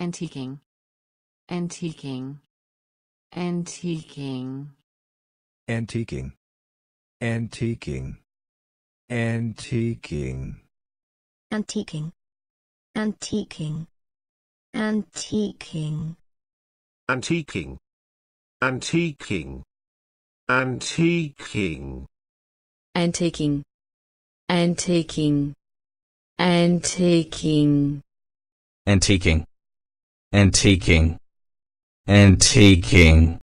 antiquing antiquing antiquing antiquing antiquing antiquing antiquing antiquing antiquing antiquing antiquing antiquing antiquing antiquing antiquing antiquing antiquing antiquing